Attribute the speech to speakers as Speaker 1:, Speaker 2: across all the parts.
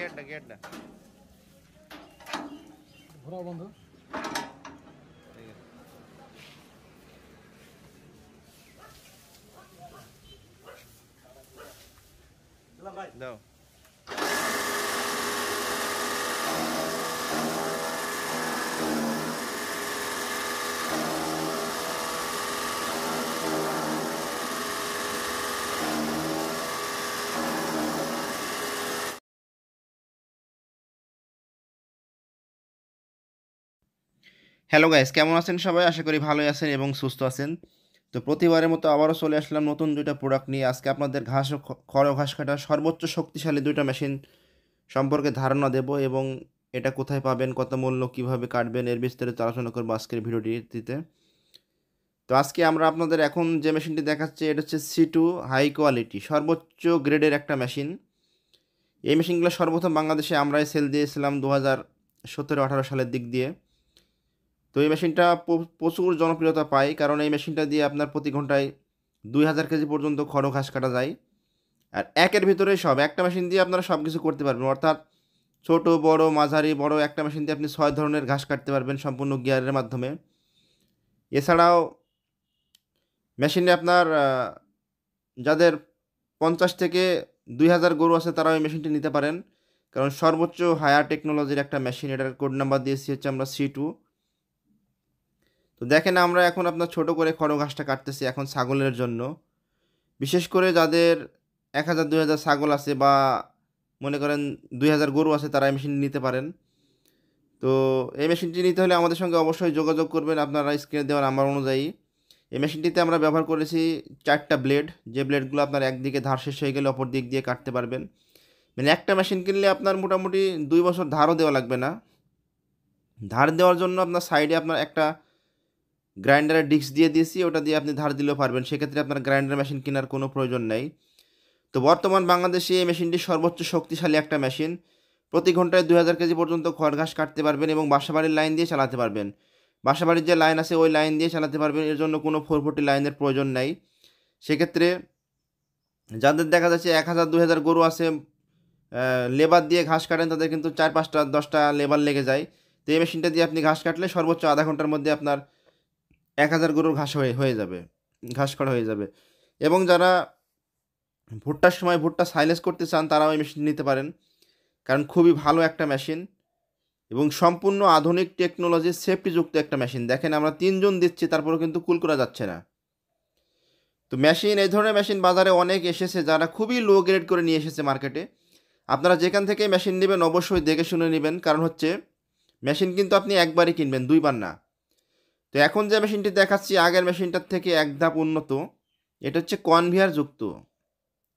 Speaker 1: গেটটা গেটটা ঘোরাও বন্ধু ভাই দাও হ্যালো গাইস কেমন আছেন সবাই আশা করি ভালোই আছেন এবং সুস্থ আছেন তো প্রতিবারের মতো আবারও চলে আসলাম নতুন দুইটা প্রোডাক্ট নিয়ে আজকে আপনাদের ঘাস খড় ঘাস কাটা সর্বোচ্চ শক্তিশালী দুইটা মেশিন সম্পর্কে ধারণা দেব এবং এটা কোথায় পাবেন কত মূল্য কিভাবে কাটবেন এর বিস্তারিত আলোচনা করবো আজকের ভিডিওটিতে তো আজকে আমরা আপনাদের এখন যে মেশিনটি দেখাচ্ছি এটা হচ্ছে সি টু হাই কোয়ালিটি সর্বোচ্চ গ্রেডের একটা মেশিন এই মেশিনগুলো সর্বপ্রথম বাংলাদেশে আমরাই সেল দিয়েছিলাম দু হাজার সতেরো আঠারো সালের দিক দিয়ে তো এই মেশিনটা প্রচুর জনপ্রিয়তা পায় কারণ এই মেশিনটা দিয়ে আপনার প্রতি ঘন্টায় দুই হাজার কেজি পর্যন্ত খড়ো ঘাস কাটা যায় আর একের ভিতরে সব একটা মেশিন দিয়ে আপনারা সব কিছু করতে পারবেন অর্থাৎ ছোট বড় মাঝারি বড় একটা মেশিন দিয়ে আপনি ছয় ধরনের ঘাস কাটতে পারবেন সম্পূর্ণ গিয়ারের মাধ্যমে এছাড়াও মেশিনে আপনার যাদের পঞ্চাশ থেকে দুই হাজার গরু আছে তারা ওই মেশিনটি নিতে পারেন কারণ সর্বোচ্চ হায়ার টেকনোলজির একটা মেশিন এটার কোড নাম্বার দিয়েছি হচ্ছে আমরা সি টু তো দেখেন আমরা এখন আপনার ছোট করে খড় ঘাসটা কাটতেছি এখন ছাগলের জন্য বিশেষ করে যাদের এক হাজার দুই হাজার ছাগল আছে বা মনে করেন দুই হাজার গরু আছে তারা এই মেশিন নিতে পারেন তো এই মেশিনটি নিতে হলে আমাদের সঙ্গে অবশ্যই যোগাযোগ করবেন আপনারা স্ক্রিনে দেওয়ার নাম্বার অনুযায়ী এই মেশিনটিতে আমরা ব্যবহার করেছি চারটা ব্লেড যে ব্লেডগুলো আপনার একদিকে ধার শেষ হয়ে গেলে অপর দিক দিয়ে কাটতে পারবেন মানে একটা মেশিন কিনলে আপনার মোটামুটি দুই বছর ধারও দেওয়া লাগবে না ধার দেওয়ার জন্য আপনার সাইডে আপনার একটা গ্রাইন্ডারের ডিস্ক দিয়ে দিয়েছি ওটা দিয়ে আপনি ধার দিলেও পারবেন সেক্ষেত্রে আপনার গ্রাইন্ডার মেশিন কেনার কোনো প্রয়োজন নেই তো বর্তমান বাংলাদেশে এই মেশিনটি সর্বোচ্চ শক্তিশালী একটা মেশিন প্রতি ঘন্টায় দু হাজার কেজি পর্যন্ত খড় ঘাস কাটতে পারবেন এবং বাসাবাড়ির লাইন দিয়ে চালাতে পারবেন বাসাবাড়ির যে লাইন আছে ওই লাইন দিয়ে চালাতে পারবেন এর জন্য কোনো ফোর ফোরটি লাইনের প্রয়োজন নেই সেক্ষেত্রে যাদের দেখা যাচ্ছে এক হাজার দুই হাজার গরু আছে লেবার দিয়ে ঘাস কাটেন তাদের কিন্তু চার পাঁচটা দশটা লেবার লেগে যায় তো এই মেশিনটা দিয়ে আপনি ঘাস কাটলে সর্বোচ্চ আধা ঘন্টার মধ্যে আপনার এক হাজার গরুর ঘাস হয়ে হয়ে যাবে ঘাস করা হয়ে যাবে এবং যারা ভুট্টার সময় ভুট্টা সাইলেস করতে চান তারাও এই মেশিন নিতে পারেন কারণ খুবই ভালো একটা মেশিন এবং সম্পূর্ণ আধুনিক টেকনোলজির সেফটিযুক্ত একটা মেশিন দেখেন আমরা তিনজন দিচ্ছি তারপরেও কিন্তু কুল করা যাচ্ছে না তো মেশিন এই ধরনের মেশিন বাজারে অনেক এসেছে যারা খুবই লো গ্রেড করে নিয়ে এসেছে মার্কেটে আপনারা যেখান থেকে মেশিন নেবেন অবশ্যই দেখে শুনে নেবেন কারণ হচ্ছে মেশিন কিন্তু আপনি একবারই কিনবেন দুইবার না তো এখন যে মেশিনটি দেখাচ্ছি আগের মেশিনটার থেকে এক ধাপ উন্নত এটা হচ্ছে কনভিয়ার যুক্ত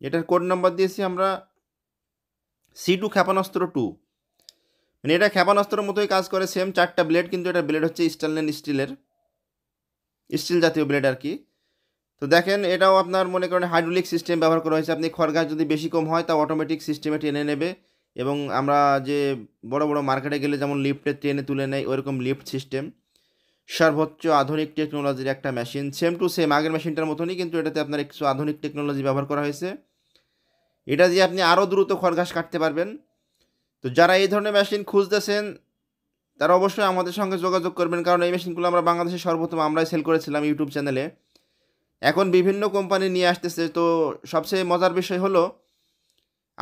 Speaker 1: এটার কোড নাম্বার দিয়েছি আমরা সি টু ক্ষেপণাস্ত্র টু মানে এটা ক্ষেপণাস্ত্রের মতোই কাজ করে সেম চারটা ব্লেড কিন্তু এটা ব্লেড হচ্ছে স্টানলেন স্টিলের স্টিল জাতীয় ব্লেড আর কি তো দেখেন এটাও আপনার মনে করেন হাইড্রোলিক সিস্টেম ব্যবহার করা হয়েছে আপনি খড়গাছ যদি বেশি কম হয় তা অটোমেটিক সিস্টেমে টেনে নেবে এবং আমরা যে বড় বড় মার্কেটে গেলে যেমন লিফ্টে ট্রেনে তুলে নেয় ওরকম লিফ্ট সিস্টেম সর্বোচ্চ আধুনিক টেকনোলজির একটা মেশিন সেম টু সেম আগের মেশিনটার মতনই কিন্তু এটাতে আপনার একটু আধুনিক টেকনোলজি ব্যবহার করা হয়েছে এটা দিয়ে আপনি আরও দ্রুত খড়ঘাস কাটতে পারবেন তো যারা এই ধরনের মেশিন খুঁজতেছেন তারা অবশ্যই আমাদের সঙ্গে যোগাযোগ করবেন কারণ এই মেশিনগুলো আমরা বাংলাদেশে সর্বপ্রথম আমরাই সেল করেছিলাম ইউটিউব চ্যানেলে এখন বিভিন্ন কোম্পানি নিয়ে আসতেছে তো সবচেয়ে মজার বিষয় হলো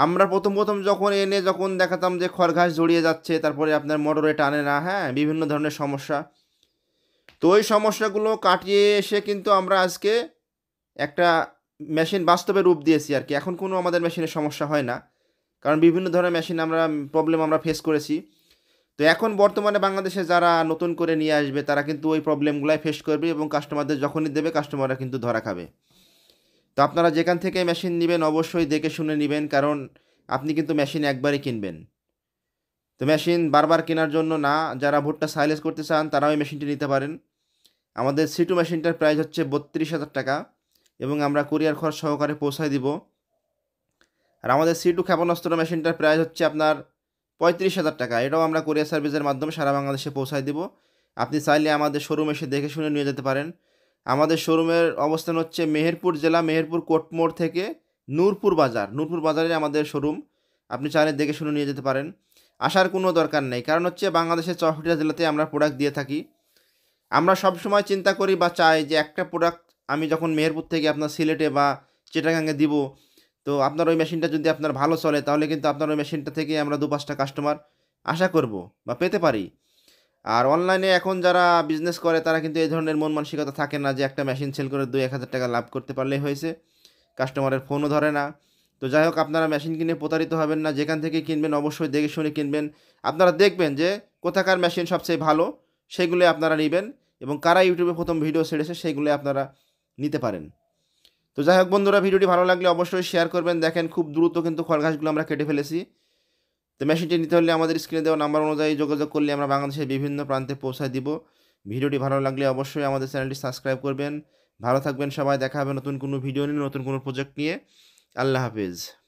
Speaker 1: আমরা প্রথম প্রথম যখন এনে যখন দেখাতাম যে খরঘাস জড়িয়ে যাচ্ছে তারপরে আপনার মোটরে টানে না হ্যাঁ বিভিন্ন ধরনের সমস্যা তো ওই সমস্যাগুলো কাটিয়ে এসে কিন্তু আমরা আজকে একটা মেশিন বাস্তবে রূপ দিয়েছি আর কি এখন কোনো আমাদের মেশিনের সমস্যা হয় না কারণ বিভিন্ন ধরনের মেশিন আমরা প্রবলেম আমরা ফেস করেছি তো এখন বর্তমানে বাংলাদেশে যারা নতুন করে নিয়ে আসবে তারা কিন্তু ওই প্রবলেমগুলাই ফেস করবে এবং কাস্টমারদের যখনই দেবে কাস্টমাররা কিন্তু ধরা খাবে তো আপনারা যেখান থেকে মেশিন নেবেন অবশ্যই দেখে শুনে নেবেন কারণ আপনি কিন্তু মেশিন একবারই কিনবেন তো মেশিন বারবার কেনার জন্য না যারা ভুট্টা সাইলেস করতে চান তারা ওই মেশিনটি নিতে পারেন আমাদের সিটু মেশিনটার প্রাইস হচ্ছে বত্রিশ হাজার টাকা এবং আমরা কুরিয়ার খরচ সহকারে পৌঁছায় দিব আর আমাদের সিটু ক্ষেপণাস্ত্র মেশিনটার প্রাইস হচ্ছে আপনার পঁয়ত্রিশ হাজার টাকা এটাও আমরা কুরিয়ার সার্ভিসের মাধ্যমে সারা বাংলাদেশে পৌঁছায় দিব আপনি চাইলে আমাদের শোরুম এসে দেখে শুনে নিয়ে যেতে পারেন আমাদের শোরুমের অবস্থান হচ্ছে মেহেরপুর জেলা মেহেরপুর কোটমোড় থেকে নূরপুর বাজার নূরপুর বাজারে আমাদের শোরুম আপনি চাইলে দেখে শুনে নিয়ে যেতে পারেন আসার কোনো দরকার নেই কারণ হচ্ছে বাংলাদেশের চৌষট্টিটা জেলাতে আমরা প্রোডাক্ট দিয়ে থাকি আমরা সবসময় চিন্তা করি বা চাই যে একটা প্রোডাক্ট আমি যখন মেহেরপুর থেকে আপনার সিলেটে বা চিটাগাঙ্গে দিব তো আপনার ওই মেশিনটা যদি আপনার ভালো চলে তাহলে কিন্তু আপনার ওই মেশিনটা থেকে আমরা দু পাঁচটা কাস্টমার আশা করব বা পেতে পারি আর অনলাইনে এখন যারা বিজনেস করে তারা কিন্তু এই ধরনের মন মানসিকতা থাকে না যে একটা মেশিন সেল করে দুই এক হাজার টাকা লাভ করতে পারলেই হয়েছে কাস্টমারের ফোনও ধরে না তো যাই হোক আপনারা মেশিন কিনে প্রতারিত হবেন না যেখান থেকে কিনবেন অবশ্যই দেখে শুনে কিনবেন আপনারা দেখবেন যে কোথাকার মেশিন সবচেয়ে ভালো সেগুলো আপনারা নেবেন এবং কারা ইউটিউবে প্রথম ভিডিও ছেড়েছে সেগুলো আপনারা নিতে পারেন তো যাই হোক বন্ধুরা ভিডিওটি ভালো লাগলে অবশ্যই শেয়ার করবেন দেখেন খুব দ্রুত কিন্তু গাছগুলো আমরা কেটে ফেলেছি তো মেশিনটি নিতে হলে আমাদের স্ক্রিনে দেওয়া নাম্বার অনুযায়ী যোগাযোগ করলে আমরা বাংলাদেশের বিভিন্ন প্রান্তে পৌঁছায় দিব ভিডিওটি ভালো লাগলে অবশ্যই আমাদের চ্যানেলটি সাবস্ক্রাইব করবেন ভালো থাকবেন সবাই দেখা হবে নতুন কোনো ভিডিও নিয়ে নতুন কোনো প্রজেক্ট নিয়ে আল্লাহ হাফিজ